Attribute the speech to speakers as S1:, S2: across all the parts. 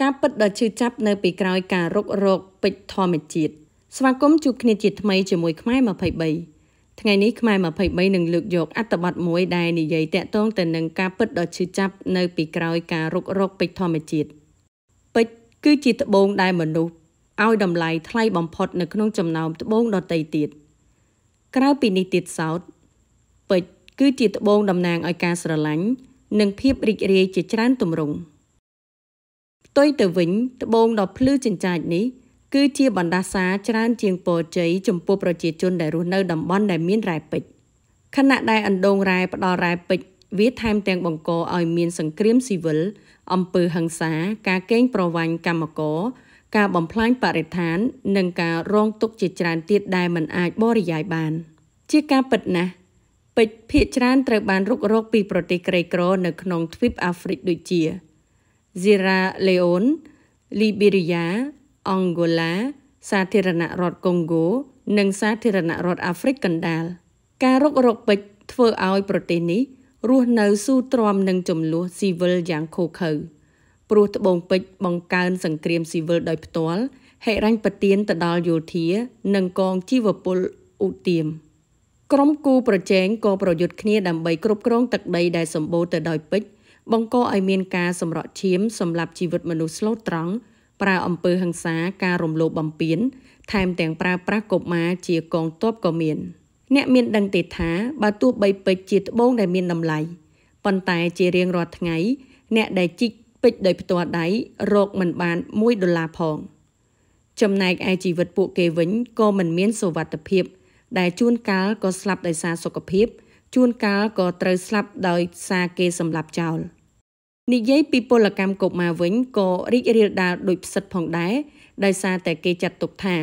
S1: ការពិតដ៏ឈឺចាប់នៅពីក្រោយការរុករកពេជ្រធម្មជាតិស្វាគមន៍ជួបគ្នាជាថ្មីជាមួយខ្មែរ23ថ្ងៃនេះខ្មែរ23នឹងលើកយកអត្ថបទមួយដែលនិយាយតាក់ទងទៅនឹងការពិតដ៏ឈឺចាប់នៅពីក្រោយការរុករកពេជ្រធម្មជាតិពេជ្រគឺជាត្បូងដែលមនុស្សឲ្យតម្លៃថ្លៃបំផុតនៅក្នុងចំណោមត្បូងដទៃទៀតក្រៅពីនេះទៀតសោតពេជ្រគឺជាត្បូងតំណាងឲ្យការស្រឡាញ់និងភាពរីករាយជាច្រើនទម្រង់។ទុយទៅវិញត្បូងដ៏ភ្លឺចិញ្ចាចនេះគឺជាបណ្ដាសាច្រើនជាងពរជ័យចំពោះប្រជាជនដែលរស់នៅតំបន់ដែលមានរ៉ែពេជ្រខណៈដែលអណ្ដូងរ៉ែផ្ដល់រ៉ែពេជ្រវាថែមទាំងបង្កឲ្យមានសង្គ្រាមស៊ីវិលអំពើហិង្សាការកេងប្រវ័ញ្ចកម្មករការបំផ្លាញបរិស្ថាន និងការរងទុក្ខជាច្រើនទៀតដែលមិនអាចបរិយាយបាន ជាការពិតណាស់ពេជ្រភាគច្រើនត្រូវបានរុករកពីប្រទេសក្រីក្រនៅក្នុងទ្វីបអាហ្វ្រិកដូចជា Sierra Leone, Liberia, Angola, សាធារណរដ្ឋកុងហ្គោនិងសាធារណរដ្ឋអាហ្វ្រិកកណ្ដាលការរុករកពេជ្រធ្វើឲ្យប្រទេសនេះរស់នៅស៊ូទ្រាំនឹងចំនួនស៊ីវិលយ៉ាងឃោឃៅព្រោះត្បូងពេជ្របង្កើនសង្គ្រាមស៊ីវិលដោយផ្ទាល់ហិរញ្ញប្បទានទៅដល់យោធា និងកងជីវពលឧទាមក្រុមគូប្រជែងក៏ប្រយុទ្ធគ្នាដើម្បីគ្រប់គ្រងទឹកដីដែលសម្បូរទៅដោយពេជ្របង្កឲ្យមានការសម្រក់ឈាមសម្រាប់ជីវិតមនុស្សស្លូតត្រង់ប្រើអំពើហិង្សាការរំលោភបំពាន ថែមទាំងប្រើប្រាស់កុមារជាកងទ័ពក៏មាន អ្នកមានដឹងទេថា បើទោះបីពេជ្រជាត្បូងដែលមានតម្លៃ ប៉ុន្តែជារៀងរាល់ថ្ងៃ អ្នកដែលជីកពេជ្រដោយផ្ទាល់ដៃរកមិនបាន1ដុល្លារផងចំណែកឯជីវិតពួកគេវិញក៏មិនមានសុវត្ថិភាព ដែលជួនកាលក៏ស្លាប់ដោយសារសុខភាពជួនកាលក៏ត្រូវស្លាប់ដោយសារគេសម្លាប់ចោល។និយាយពីពលកម្មកុមារវិញក៏រីករាលដាលដោយផ្សិតផងដែរដោយសារតែគេចាត់ទុកថា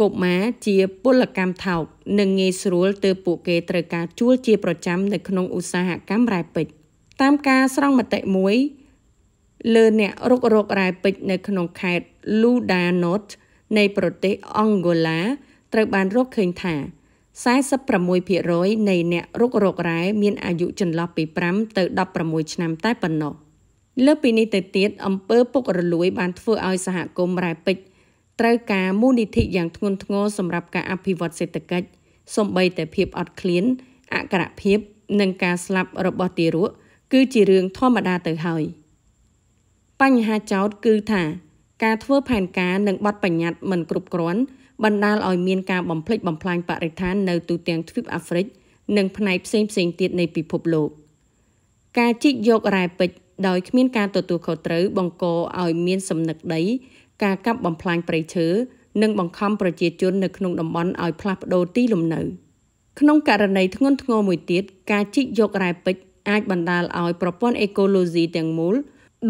S1: កុមារជាពលកម្មថោកនិងងាយស្រួលទើបពួកគេត្រូវការជួលជាប្រចាំនៅក្នុងឧស្សាហកម្មរ៉ែពេជ្រតាមការស្រង់មតិមួយលើអ្នករុករករ៉ែពេជ្រនៅក្នុងខេត្ត Ludanot នៃប្រទេសអង់ហ្គូឡាត្រូវបានរកឃើញថា46%នៃអ្នករុករករ៉ែមានអាយុចន្លោះពី5ទៅ16ឆ្នាំតែប៉ុណ្ណោះលើពីនេះទៅទៀតអំពើពុករលួយបានធ្វើឲ្យសហគមន៍រ៉ែពេជ្រត្រូវការមូលនិធិយ៉ាងធ្ងន់ធ្ងរសម្រាប់ការអភិវឌ្ឍសេដ្ឋកិច្ចសម្បីតែភាពអត់ឃ្លានអក្ខរភាព និងការស្លាប់របស់ទារកគឺជារឿងធម្មតាទៅហើយបញ្ហាចោតគឺថាការធ្វើផែនការនិងបទបញ្ញត្តិមិនគ្រប់គ្រាន់បណ្ដាលឲ្យមានការបំផ្លិចបំផ្លាញបរិស្ថាននៅទូទាំងទ្វីបអាហ្វ្រិកនិងផ្នែកផ្សេងៗទៀតនៃពិភពលោក ការជីកយករ៉ែពេជ្រដោយគ្មានការទទួលខុសត្រូវបង្កឲ្យមានសំណឹកដី ការកាប់បំផ្លាញព្រៃឈើនិងបង្ខំប្រជាជននៅក្នុងតំបន់ឲ្យផ្លាស់ប្ដូរទីលំនៅ ក្នុងករណីធ្ងន់ធ្ងរមួយទៀតការជីករ៉ែពេជ្រអាចបណ្ដាលឲ្យប្រព័ន្ធអេកូឡូស៊ីទាំងមូល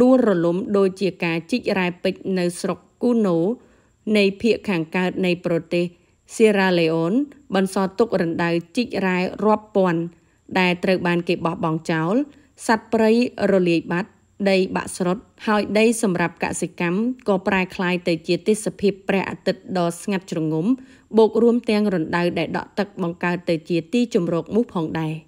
S1: ដួលរលំដោយជាការជីករ៉ែពេជ្រនៅស្រុកគូណូនៃភូមិខាងកើតនៃប្រទេស Sierra Leone បន្សល់ទុករណ្ដៅជីករ៉ែរាប់ពាន់ដែលត្រូវបានគេបោះបង់ចោលសត្វព្រៃរលាយបាត់ដីបាក់ស្រុតហើយដីសម្រាប់កសិកម្មក៏ប្រែក្លាយទៅជាទេសភាពព្រះអាទិត្យដ៏ស្ងាត់ជ្រងំបូករួមទាំងរណ្ដៅដែលដក់ទឹកបង្កើតទៅជាទីជម្រកមូសផងដែរ។